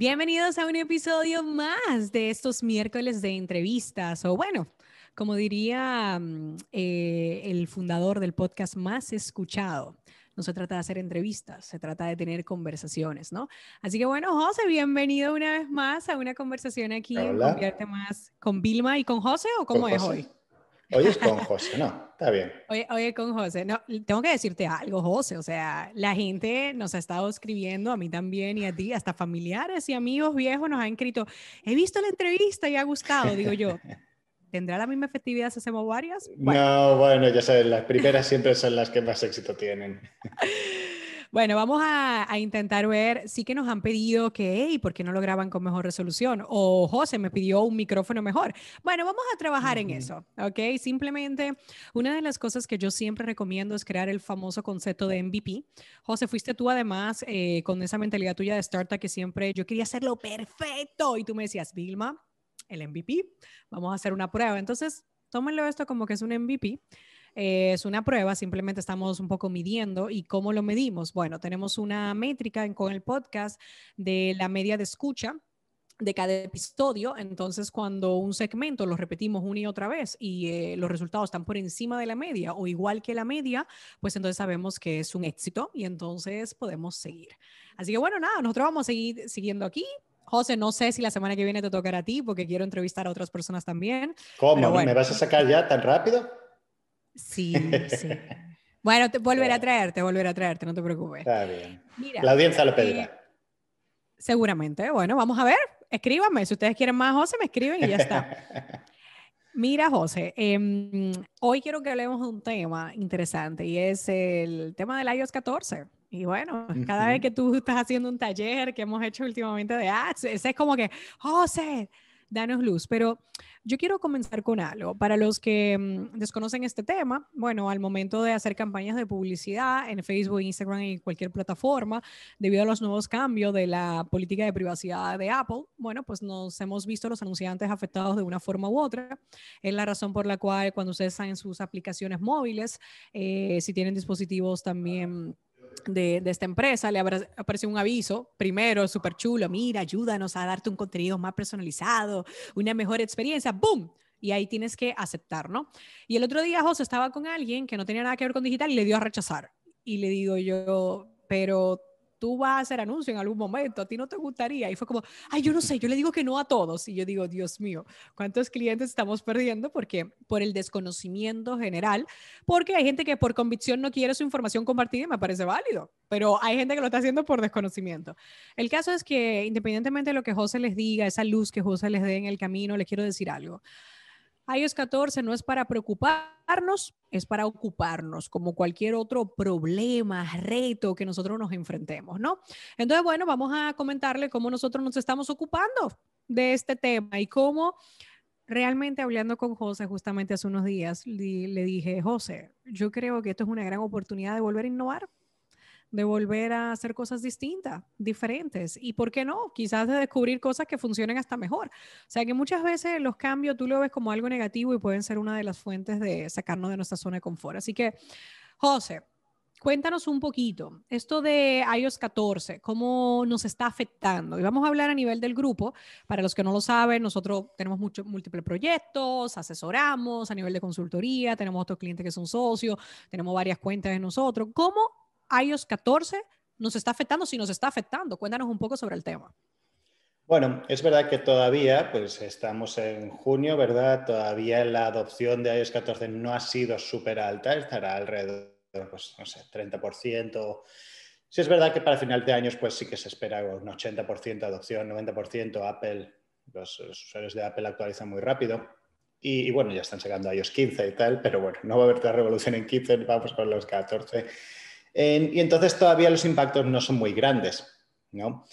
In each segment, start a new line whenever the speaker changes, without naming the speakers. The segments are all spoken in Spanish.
Bienvenidos a un episodio más de estos miércoles de entrevistas, o bueno, como diría mm, eh, el fundador del podcast más escuchado. No se trata de hacer entrevistas, se trata de tener conversaciones, ¿no? Así que bueno, José, bienvenido una vez más a una conversación aquí Más con Vilma y con José, ¿o cómo es hoy?
Hoy es con José, ¿no? Está bien.
Oye, oye, con José, no, tengo que decirte algo, José. O sea, la gente nos ha estado escribiendo, a mí también y a ti, hasta familiares y amigos viejos nos han escrito. He visto la entrevista y ha gustado, digo yo. ¿Tendrá la misma efectividad si hacemos varias?
No, bueno, ya sabes, las primeras siempre son las que más éxito tienen.
Bueno, vamos a, intentar ver, sí que nos han pedido que, hey, ¿por qué no lo graban con mejor resolución? O José me pidió un micrófono mejor. Bueno, vamos a trabajar en eso, ¿ok? Simplemente, una de las cosas que yo siempre recomiendo es crear el famoso concepto de MVP. José, fuiste tú además eh, con esa mentalidad tuya de startup que siempre yo quería hacerlo perfecto y tú me decías, Vilma, el MVP, vamos a hacer una prueba. Entonces, tómenlo esto como que es un MVP eh, es una prueba, simplemente estamos un poco midiendo. ¿Y cómo lo medimos? Bueno, tenemos una métrica con el podcast de la media de escucha, de cada episodio. Entonces, cuando un segmento lo repetimos una y otra vez y eh, los resultados están por encima de la media o igual que la media, pues entonces sabemos que es un éxito y entonces podemos seguir. Así que bueno, nada, nosotros vamos a seguir siguiendo aquí. José, no sé si la semana que viene te tocará a ti porque quiero entrevistar a otras personas también. ¿Cómo? ¿Me
vas a sacar ya tan rápido?
Sí, sí. Bueno, te volveré a traerte, volver a traerte, no te preocupes.
Está bien.
Mira, la audiencia lo pedirá. Eh, seguramente. Bueno, vamos a ver. Escríbanme. Si ustedes quieren más, José, me escriben y ya está. Mira, José, em, hoy quiero que hablemos de un tema interesante y es el tema del iOS 14. Y bueno, cada vez que tú estás haciendo un taller que hemos hecho últimamente de ah, ese es como que, José, danos luz. Pero yo quiero comenzar con algo. Para los que mm, desconocen este tema, bueno, al momento de hacer campañas de publicidad en Facebook, Instagram y cualquier plataforma, debido a los nuevos cambios de la política de privacidad de Apple, bueno, pues nos hemos visto los anunciantes afectados de una forma u otra. Es la razón por la cual cuando ustedes están en sus aplicaciones móviles, eh, si tienen dispositivos también de, esta empresa, le apareció un aviso, primero, súper chulo, mira, ayúdanos a darte un contenido más personalizado, una mejor experiencia, ¡boom! Y ahí tienes que aceptar, ¿no? Y el otro día José estaba con alguien que no tenía nada que ver con digital y le dio a rechazar. Y le digo yo, pero tú vas a hacer anuncio en algún momento, a ti no te gustaría. Y fue como, ay, yo no sé, yo le digo que no a todos. Y yo digo, Dios mío, ¿cuántos clientes estamos perdiendo? Porque por el desconocimiento general, porque hay gente que por convicción no quiere su información compartida y me parece válido, pero hay gente que lo está haciendo por desconocimiento. El caso es que independientemente de lo que José les diga, esa luz que José les dé en el camino, les quiero decir algo iOS 14 no es para preocuparnos, es para ocuparnos, como cualquier otro problema, reto que nosotros nos enfrentemos, ¿no? Entonces, bueno, vamos a comentarle cómo nosotros nos estamos ocupando de este tema y cómo realmente hablando con José justamente hace unos días, le, le dije, José, yo creo que esto es una gran oportunidad de volver a innovar de volver a hacer cosas distintas, diferentes. Y por qué no, quizás de descubrir cosas que funcionen hasta mejor. O sea que muchas veces los cambios tú lo ves como algo negativo y pueden ser una de las fuentes de sacarnos de nuestra zona de confort. Así que, José, cuéntanos un poquito esto de iOS 14, cómo nos está afectando. Y vamos a hablar a nivel del grupo. Para los que no lo saben, nosotros tenemos muchos múltiples proyectos, asesoramos a nivel de consultoría, tenemos otros clientes que son socios, tenemos varias cuentas de nosotros. ¿Cómo iOS 14 nos está afectando, si nos está afectando. Cuéntanos un poco sobre el tema.
Bueno, es verdad que todavía, pues estamos en junio, ¿verdad? Todavía la adopción de iOS 14 no ha sido súper alta, estará alrededor, pues no sé, 30%. Sí es verdad que para final de años, pues sí que se espera un 80% de adopción, 90%. Apple, los, usuarios de Apple actualizan muy rápido. Y, bueno, ya están llegando iOS 15 y tal, pero bueno, no va a haber la revolución en 15, vamos con los 14 y entonces todavía los impactos no son muy grandes. ¿no?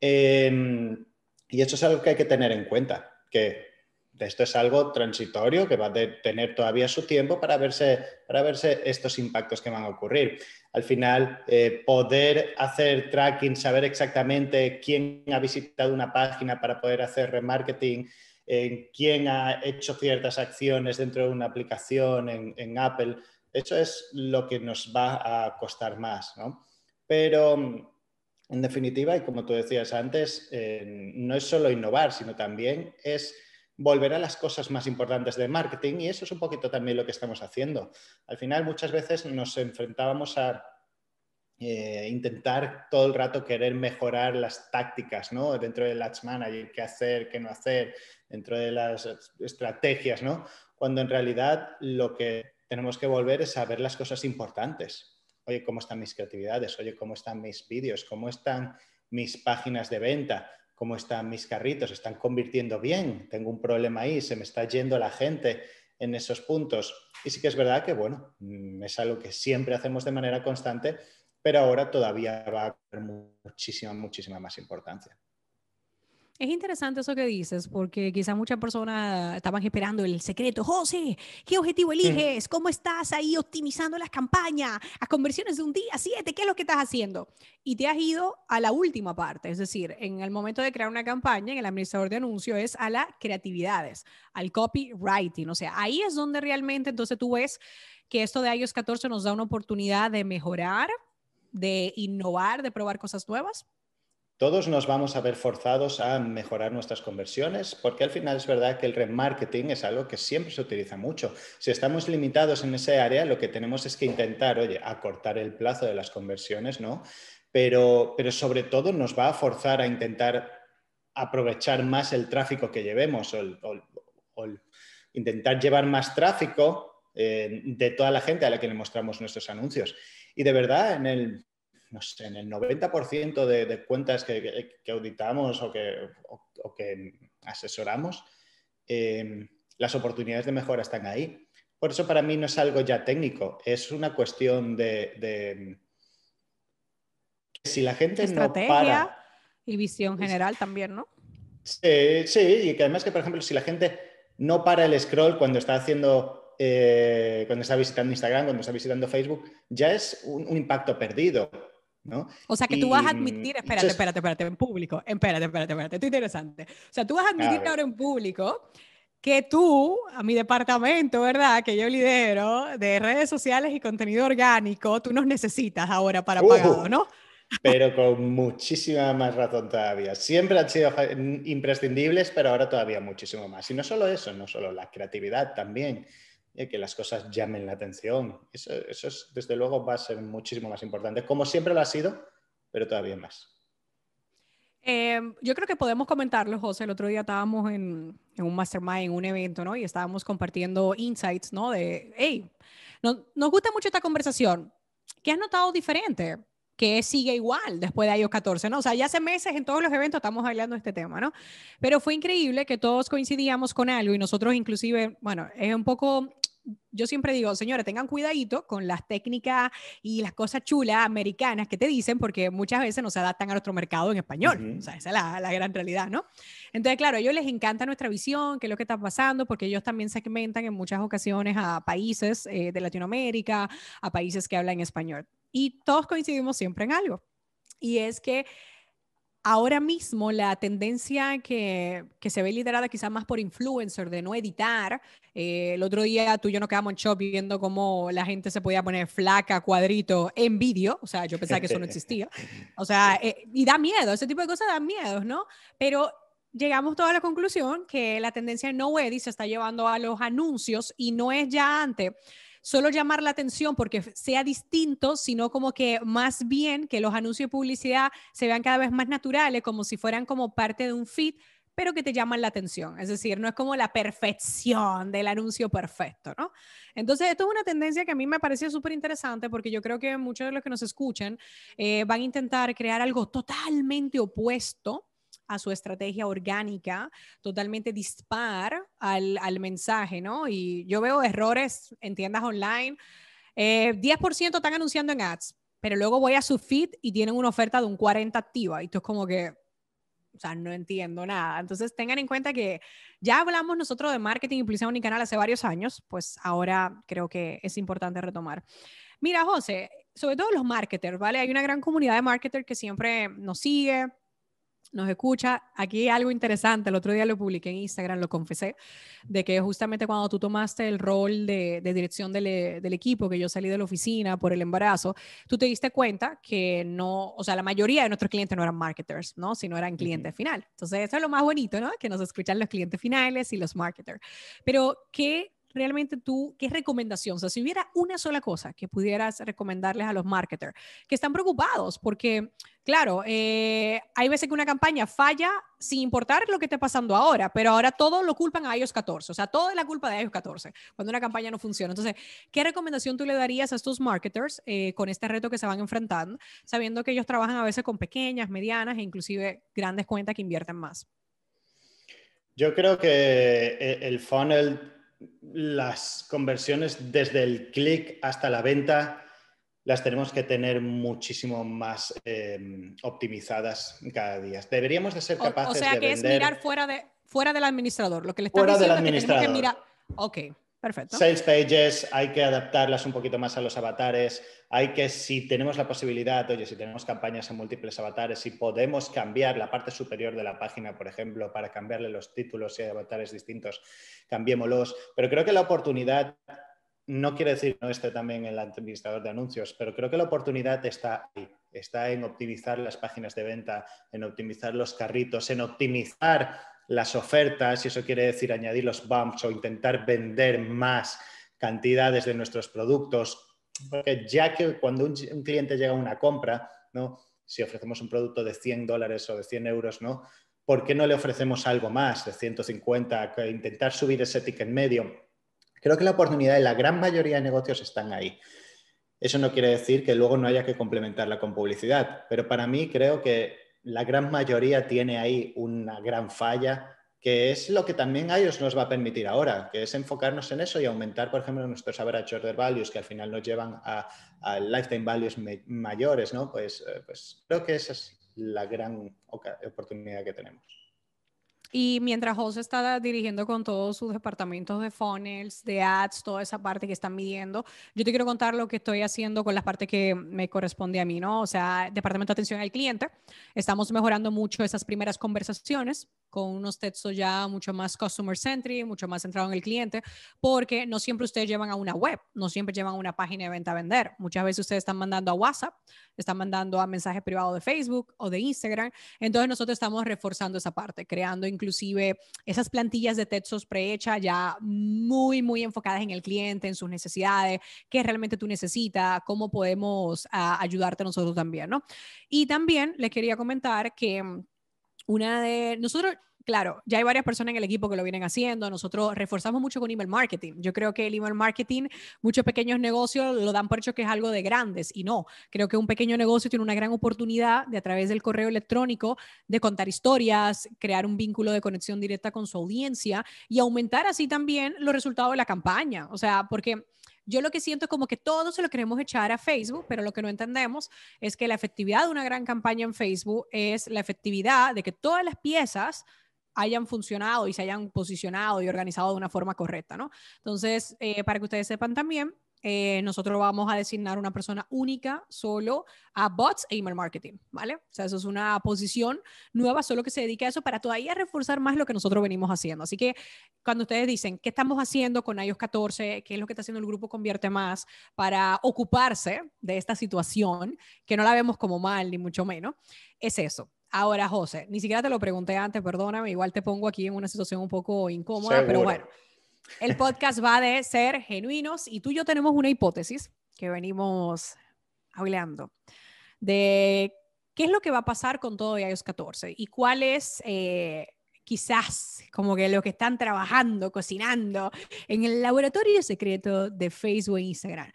y eso es algo que hay que tener en cuenta, que esto es algo transitorio que va a tener todavía su tiempo para verse, para verse estos impactos que van a ocurrir. Al final, eh, poder hacer tracking, saber exactamente quién ha visitado una página para poder hacer remarketing, eh, quién ha hecho ciertas acciones dentro de una aplicación en Apple, eso es lo que nos va a costar más, ¿no? Pero en definitiva, y como tú decías antes, eh, no es solo innovar, sino también es volver a las cosas más importantes de marketing y eso es un poquito también lo que estamos haciendo. Al final muchas veces nos enfrentábamos a eh, intentar todo el rato querer mejorar las tácticas, ¿no? Dentro del Ads Manager, qué hacer, qué no hacer, dentro de las estrategias, ¿no? Cuando en realidad lo que tenemos que volver a ver las cosas importantes. Oye, ¿cómo están mis creatividades? Oye, ¿cómo están mis vídeos? ¿Cómo están mis páginas de venta? ¿Cómo están mis carritos? ¿Están convirtiendo bien? ¿Tengo un problema ahí? ¿Se me está yendo la gente en esos puntos? Y sí que es verdad que, bueno, mm, es algo que siempre hacemos de manera constante, pero ahora todavía va a haber muchísima, muchísima más importancia.
Es interesante eso que dices, porque quizá muchas personas estaban esperando el secreto. José, ¿qué objetivo eliges? ¿Cómo estás ahí optimizando las campañas? ¿A conversiones de un día siete? ¿Qué es lo que estás haciendo? Y te has ido a la última parte, es decir, en el momento de crear una campaña, en el administrador de anuncios es a las creatividades, al copywriting. O sea, ahí es donde realmente entonces tú ves que esto de iOS 14 nos da una oportunidad de mejorar, de innovar, de probar cosas nuevas
todos nos vamos a ver forzados a mejorar nuestras conversiones, porque al final es verdad que el remarketing es algo que siempre se utiliza mucho. Si estamos limitados en ese área, lo que tenemos es que intentar, oye, acortar el plazo de las conversiones, ¿no? Pero, sobre todo nos va a forzar a intentar aprovechar más el tráfico que llevemos o, intentar llevar más tráfico eh, de toda la gente a la que le mostramos nuestros anuncios. Y de verdad, en el no sé, en el 90% de, cuentas que, auditamos o que, asesoramos, em, las oportunidades de mejora están ahí. Por eso para mí no es algo ya técnico, es una cuestión de, si la gente no para...
Y visión general también, ¿no?
Sí, y que además que, por ejemplo, si la gente no para el scroll cuando está haciendo, eh, cuando está visitando Instagram, cuando está visitando Facebook, ya es un impacto perdido.
O sea, que tú vas a admitir, espérate, espérate, espérate, en público, espérate, espérate, espérate, esto es interesante. O sea, tú vas a admitir ahora en público que tú, a mi departamento, ¿verdad? Que yo lidero de redes sociales y contenido orgánico, tú nos necesitas ahora para uh. pagar, ¿no?
Pero con muchísima más razón todavía. Siempre han sido imprescindibles, pero ahora todavía muchísimo más. Y no solo eso, no solo la creatividad también que las cosas llamen la atención. Eso, eso es, desde luego va a ser muchísimo más importante, como siempre lo ha sido, pero todavía más.
Em, yo creo que podemos comentarlo, José. El otro día estábamos en, en, un mastermind, en un evento, ¿no? Y estábamos compartiendo insights, ¿no? De, hey, nos gusta mucho esta conversación. ¿Qué has notado diferente? Que sigue igual después de años 14, ¿no? O sea, ya hace meses en todos los eventos estamos hablando de este tema, ¿no? Pero fue increíble que todos coincidíamos con algo y nosotros inclusive, bueno, es un poco yo siempre digo, señora, tengan cuidadito con las técnicas y las cosas chulas americanas que te dicen, porque muchas veces no se adaptan a nuestro mercado en español. esa es la, gran realidad, ¿no? Entonces, claro, a ellos les encanta nuestra visión, qué es lo que está pasando, porque ellos también segmentan en muchas ocasiones a países eh, de Latinoamérica, a países que hablan español. Y todos coincidimos siempre en algo. Y es que ahora mismo la tendencia que, que, se ve liderada quizás más por influencer de no editar. Eh, el otro día tú y yo nos quedamos en shop viendo cómo la gente se podía poner flaca, cuadrito, en vídeo. O sea, yo pensaba que eso no existía. O sea, eh, y da miedo, ese tipo de cosas dan miedo, ¿no? Pero llegamos toda la conclusión que la tendencia no edit se está llevando a los anuncios y no es ya antes solo llamar la atención porque sea distinto, sino como que más bien que los anuncios de publicidad se vean cada vez más naturales, como si fueran como parte de un feed, pero que te llaman la atención. Es decir, no es como la perfección del anuncio perfecto, ¿no? Entonces, esto es una tendencia que a mí me parece súper interesante porque yo creo que muchos de los que nos escuchan eh, van a intentar crear algo totalmente opuesto a su estrategia orgánica, totalmente dispar al, mensaje, ¿no? Y yo veo errores en tiendas online. 10% eh, están anunciando en ads, pero luego voy a su feed y tienen una oferta de un 40 activa y esto es como que, o sea, no entiendo nada. Entonces tengan en cuenta que ya hablamos nosotros de marketing y publicidad canal hace varios años, pues ahora creo que es importante retomar. Mira, José, sobre todo los marketers, ¿vale? Hay una gran comunidad de marketers que siempre nos sigue, nos escucha, aquí algo interesante, el otro día lo publiqué en Instagram, lo confesé, de que justamente cuando tú tomaste el rol de, dirección eh, del, equipo, que yo salí de la oficina por el embarazo, tú te diste cuenta que no, o sea, la mayoría de nuestros clientes no eran marketers, ¿no? Sino eran clientes final. Entonces, eso es lo más bonito, ¿no? Que nos escuchan los clientes finales y los marketers. Pero, ¿qué realmente tú, qué recomendación? O sea, si hubiera una sola cosa que pudieras recomendarles a los marketers que están preocupados porque, claro, eh, hay veces que una campaña falla sin importar lo que esté pasando ahora, pero ahora todo lo culpan a ellos 14, o sea, todo es la culpa de ellos 14 cuando una campaña no funciona. Entonces, ¿qué recomendación tú le darías a estos marketers eh, con este reto que se van enfrentando, sabiendo que ellos trabajan a veces con pequeñas, medianas e inclusive grandes cuentas que invierten más?
Yo creo que eh, el funnel las conversiones desde el clic hasta la venta las tenemos que tener muchísimo más em, optimizadas cada día. Deberíamos de ser capaces de sea, que es mirar
fuera de, fuera del administrador, lo que le está fuera diciendo Que Perfecto. Sales
pages, hay que adaptarlas un poquito más a los avatares. Hay que, si tenemos la posibilidad, oye, si tenemos campañas en múltiples avatares, si podemos cambiar la parte superior de la página, por ejemplo, para cambiarle los títulos y avatares distintos, cambiémoslos. Pero creo que la oportunidad, no quiere decir no esté también el administrador de anuncios, pero creo que la oportunidad está ahí. Está en optimizar las páginas de venta, en optimizar los carritos, en optimizar las ofertas, y eso quiere decir añadir los bumps o intentar vender más cantidades de nuestros productos, porque ya que cuando un, cliente llega a una compra, ¿no? si ofrecemos un producto de 100 dólares o de 100 euros, ¿no? ¿por qué no le ofrecemos algo más de 150? Intentar subir ese ticket medio. Creo que la oportunidad de la gran mayoría de negocios están ahí. Eso no quiere decir que luego no haya que complementarla con publicidad, pero para mí creo que la gran mayoría tiene ahí una gran falla, que es lo que también ellos nos va a permitir ahora, que es enfocarnos en eso y aumentar, por ejemplo, nuestros average order values, que al final nos llevan a, lifetime values mayores, ¿no? Pues, eh, pues creo que esa es la gran oportunidad que tenemos.
Y mientras José está dirigiendo con todos sus departamentos de funnels, de ads, toda esa parte que están midiendo, yo te quiero contar lo que estoy haciendo con las partes que me corresponde a mí, ¿no? O sea, departamento de atención al cliente, estamos mejorando mucho esas primeras conversaciones con unos textos ya mucho más customer centric, mucho más centrado en el cliente, porque no siempre ustedes llevan a una web, no siempre llevan a una página de venta a vender. Muchas veces ustedes están mandando a WhatsApp, están mandando a mensaje privado de Facebook o de Instagram. Entonces nosotros estamos reforzando esa parte, creando incluso inclusive esas plantillas de textos prehecha ya muy, muy enfocadas en el cliente, en sus necesidades, qué realmente tú necesitas, cómo podemos ah, ayudarte nosotros también, ¿no? Y también les quería comentar que mm, una de nosotros claro, ya hay varias personas en el equipo que lo vienen haciendo. Nosotros reforzamos mucho con email marketing. Yo creo que el email marketing, muchos pequeños negocios lo dan por hecho que es algo de grandes y no. Creo que un pequeño negocio tiene una gran oportunidad de a través del correo electrónico de contar historias, crear un vínculo de conexión directa con su audiencia y aumentar así también los resultados de la campaña. O sea, porque... Yo lo que siento es como que todos se lo queremos echar a Facebook, pero lo que no entendemos es que la efectividad de una gran campaña en Facebook es la efectividad de que todas las piezas hayan funcionado y se hayan posicionado y organizado de una forma correcta, ¿no? Entonces, eh, para que ustedes sepan también, eh, nosotros vamos a designar una persona única solo a bots e email marketing, ¿vale? O sea, eso es una posición nueva, solo que se dedica a eso para todavía reforzar más lo que nosotros venimos haciendo. Así que cuando ustedes dicen, ¿qué estamos haciendo con iOS 14? ¿Qué es lo que está haciendo el grupo Convierte Más para ocuparse de esta situación, que no la vemos como mal, ni mucho menos? Es eso Ahora, José, ni siquiera te lo pregunté antes, perdóname, igual te pongo aquí en una situación un poco incómoda, pero bueno, el podcast va de ser genuinos y tú y yo tenemos una hipótesis que venimos hablando de qué es lo que va a pasar con todo iOS 14 y cuál es... Eh, quizás como que lo que están trabajando, cocinando en el laboratorio secreto de Facebook e Instagram.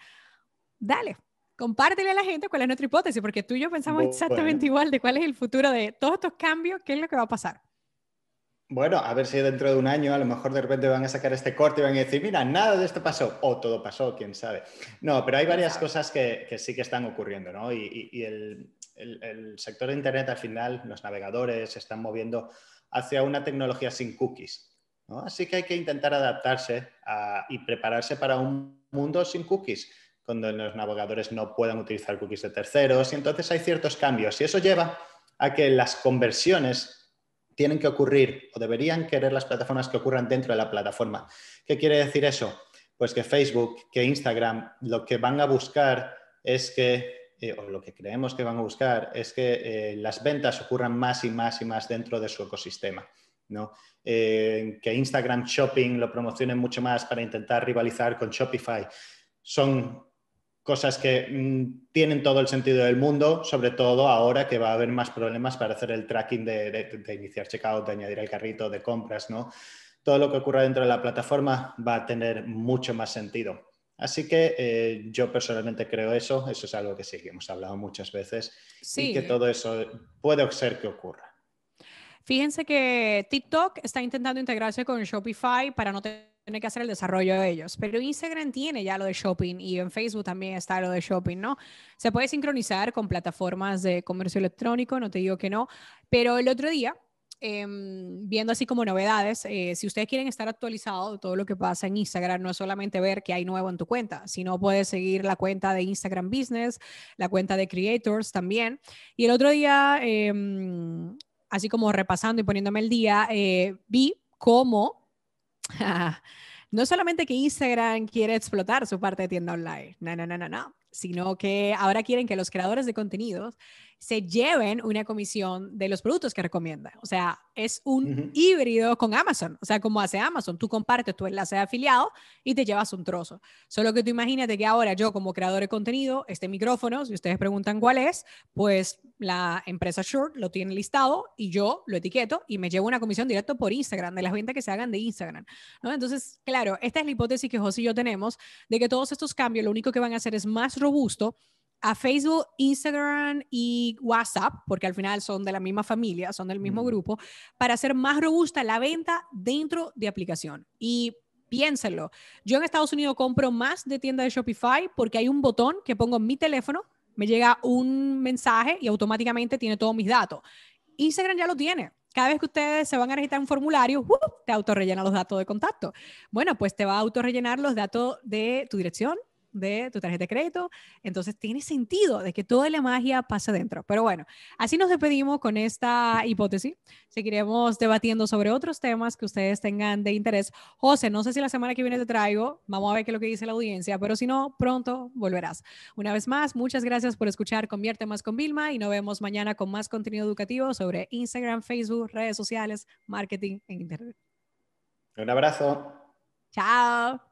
Dale, compártele a la gente cuál es nuestra hipótesis, porque tú y yo pensamos exactamente igual de cuál es el futuro de todos estos cambios, qué es lo que va a pasar.
Bueno, a ver si dentro de un año a lo mejor de repente van a sacar este corte y van a decir, mira, nada de esto pasó, o todo pasó, quién sabe. No, pero hay varias cosas que, sí que están ocurriendo, ¿no? Y, el, el, sector de Internet al final, los navegadores se están moviendo hacia una tecnología sin cookies, ¿no? Así que hay que intentar adaptarse y prepararse para un mundo sin cookies cuando los navegadores no puedan utilizar cookies de terceros. Y entonces hay ciertos cambios. Y eso lleva a que las conversiones tienen que ocurrir o deberían querer las plataformas que ocurran dentro de la plataforma. ¿Qué quiere decir eso? Pues que Facebook, que Instagram, lo que van a buscar es que, eh, o lo que creemos que van a buscar, es que eh, las ventas ocurran más y más y más dentro de su ecosistema. Eh, que Instagram Shopping lo promocione mucho más para intentar rivalizar con Shopify. Son cosas que mm, tienen todo el sentido del mundo, sobre todo ahora que va a haber más problemas para hacer el tracking de, iniciar checkout, de añadir el carrito, de compras, ¿no? Todo lo que ocurra dentro de la plataforma va a tener mucho más sentido. Así que eh, yo personalmente creo eso, eso es algo que sí que hemos hablado muchas veces y que todo eso puede ser que ocurra.
Fíjense que TikTok está intentando integrarse con Shopify para no tener tiene que hacer el desarrollo de ellos. Pero Instagram tiene ya lo de shopping y en Facebook también está lo de shopping, ¿no? Se puede sincronizar con plataformas de comercio electrónico, no te digo que no, pero el otro día em, viendo así como novedades, eh, si ustedes quieren estar actualizados de todo lo que pasa en Instagram, no es solamente ver qué hay nuevo en tu cuenta, sino puedes seguir la cuenta de Instagram Business, la cuenta de Creators también. Y el otro día, em, así como repasando y poniéndome el día, eh, vi cómo no solamente que Instagram quiere explotar su parte de tienda online, no, no, no, no, no, sino que ahora quieren que los creadores de contenidos se lleven una comisión de los productos que recomienda. O sea, es un híbrido con Amazon. O sea, como hace Amazon, tú compartes tu enlace de afiliado y te llevas un trozo. Solo que tú imagínate que ahora yo como creador de contenido, este micrófono, si ustedes preguntan cuál es, pues la empresa Short lo tiene listado y yo lo etiqueto y me llevo una comisión directa por Instagram, de las ventas que se hagan de Instagram. ¿no? Entonces, claro, esta es la hipótesis que José y yo tenemos de que todos estos cambios lo único que van a hacer es más robusto a Facebook, Instagram y WhatsApp, porque al final son de la misma familia, son del mismo mm. grupo, para hacer más robusta la venta dentro de aplicación. Y piénsenlo, yo en Estados Unidos compro más de tienda de Shopify porque hay un botón que pongo en mi teléfono, me llega un mensaje y automáticamente tiene todos mis datos. Instagram ya lo tiene. Cada vez que ustedes se van a registrar un formulario, ¡uh! te autorellena los datos de contacto. Bueno, pues te va a autorellenar los datos de tu dirección, de tu tarjeta de crédito. Entonces tiene sentido de que toda la magia pase dentro. Pero bueno, así nos despedimos con esta hipótesis. Seguiremos debatiendo sobre otros temas que ustedes tengan de interés. José, no sé si la semana que viene te traigo, vamos a ver qué es lo que dice la audiencia, pero si no, pronto volverás. Una vez más, muchas gracias por escuchar Convierte más con Vilma y nos vemos mañana con más contenido educativo sobre Instagram, Facebook, redes sociales, marketing e Internet.
Un abrazo.
Chao.